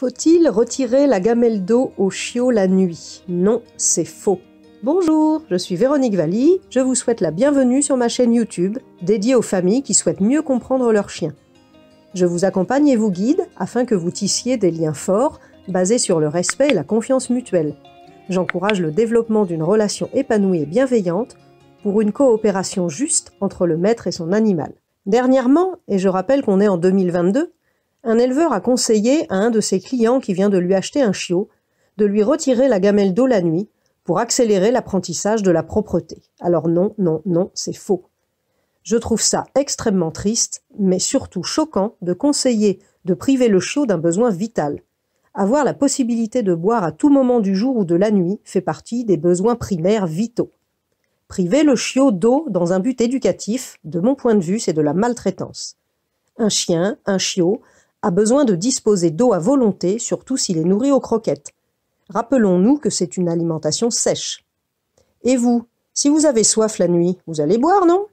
Faut-il retirer la gamelle d'eau au chiot la nuit Non, c'est faux. Bonjour, je suis Véronique Valli, je vous souhaite la bienvenue sur ma chaîne YouTube dédiée aux familles qui souhaitent mieux comprendre leurs chiens. Je vous accompagne et vous guide afin que vous tissiez des liens forts basés sur le respect et la confiance mutuelle. J'encourage le développement d'une relation épanouie et bienveillante pour une coopération juste entre le maître et son animal. Dernièrement, et je rappelle qu'on est en 2022, un éleveur a conseillé à un de ses clients qui vient de lui acheter un chiot de lui retirer la gamelle d'eau la nuit pour accélérer l'apprentissage de la propreté. Alors non, non, non, c'est faux. Je trouve ça extrêmement triste, mais surtout choquant de conseiller de priver le chiot d'un besoin vital. Avoir la possibilité de boire à tout moment du jour ou de la nuit fait partie des besoins primaires vitaux. Priver le chiot d'eau dans un but éducatif, de mon point de vue, c'est de la maltraitance. Un chien, un chiot, a besoin de disposer d'eau à volonté, surtout s'il est nourri aux croquettes. Rappelons-nous que c'est une alimentation sèche. Et vous, si vous avez soif la nuit, vous allez boire, non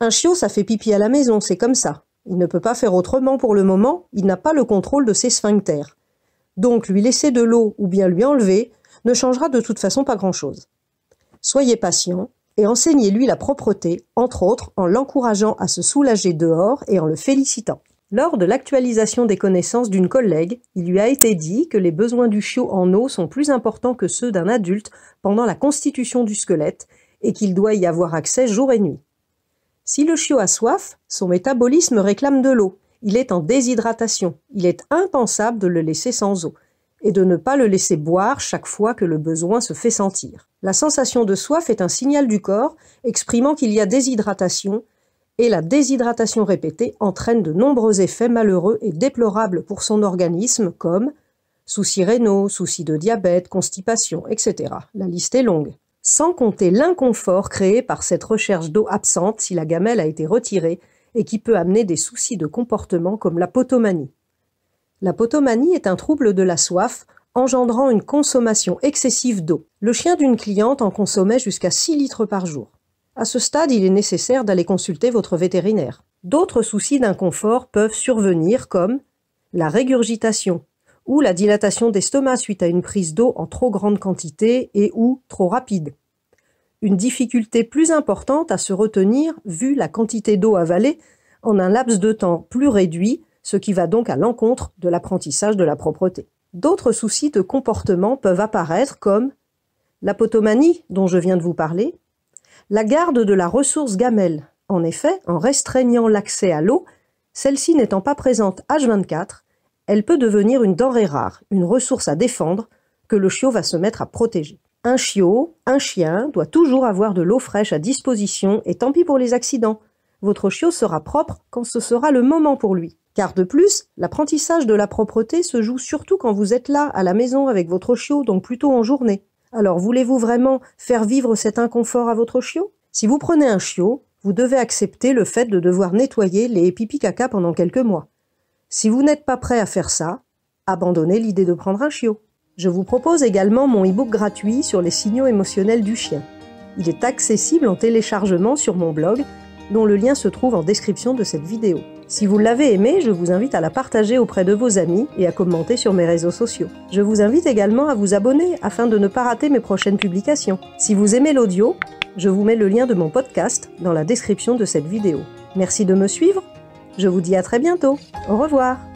Un chiot, ça fait pipi à la maison, c'est comme ça. Il ne peut pas faire autrement pour le moment, il n'a pas le contrôle de ses sphincters. Donc lui laisser de l'eau ou bien lui enlever ne changera de toute façon pas grand-chose. Soyez patient et enseignez-lui la propreté, entre autres en l'encourageant à se soulager dehors et en le félicitant. Lors de l'actualisation des connaissances d'une collègue, il lui a été dit que les besoins du chiot en eau sont plus importants que ceux d'un adulte pendant la constitution du squelette et qu'il doit y avoir accès jour et nuit. Si le chiot a soif, son métabolisme réclame de l'eau. Il est en déshydratation. Il est impensable de le laisser sans eau et de ne pas le laisser boire chaque fois que le besoin se fait sentir. La sensation de soif est un signal du corps exprimant qu'il y a déshydratation et la déshydratation répétée entraîne de nombreux effets malheureux et déplorables pour son organisme comme soucis rénaux, soucis de diabète, constipation, etc. La liste est longue. Sans compter l'inconfort créé par cette recherche d'eau absente si la gamelle a été retirée et qui peut amener des soucis de comportement comme la potomanie. La potomanie est un trouble de la soif engendrant une consommation excessive d'eau. Le chien d'une cliente en consommait jusqu'à 6 litres par jour. À ce stade, il est nécessaire d'aller consulter votre vétérinaire. D'autres soucis d'inconfort peuvent survenir comme la régurgitation ou la dilatation d'estomac suite à une prise d'eau en trop grande quantité et ou trop rapide. Une difficulté plus importante à se retenir vu la quantité d'eau avalée en un laps de temps plus réduit, ce qui va donc à l'encontre de l'apprentissage de la propreté. D'autres soucis de comportement peuvent apparaître comme la potomanie dont je viens de vous parler, la garde de la ressource gamelle. En effet, en restreignant l'accès à l'eau, celle-ci n'étant pas présente H24, elle peut devenir une denrée rare, une ressource à défendre, que le chiot va se mettre à protéger. Un chiot, un chien, doit toujours avoir de l'eau fraîche à disposition et tant pis pour les accidents. Votre chiot sera propre quand ce sera le moment pour lui. Car de plus, l'apprentissage de la propreté se joue surtout quand vous êtes là, à la maison, avec votre chiot, donc plutôt en journée. Alors, voulez-vous vraiment faire vivre cet inconfort à votre chiot Si vous prenez un chiot, vous devez accepter le fait de devoir nettoyer les pipi caca pendant quelques mois. Si vous n'êtes pas prêt à faire ça, abandonnez l'idée de prendre un chiot. Je vous propose également mon e-book gratuit sur les signaux émotionnels du chien. Il est accessible en téléchargement sur mon blog dont le lien se trouve en description de cette vidéo. Si vous l'avez aimée, je vous invite à la partager auprès de vos amis et à commenter sur mes réseaux sociaux. Je vous invite également à vous abonner afin de ne pas rater mes prochaines publications. Si vous aimez l'audio, je vous mets le lien de mon podcast dans la description de cette vidéo. Merci de me suivre. Je vous dis à très bientôt. Au revoir.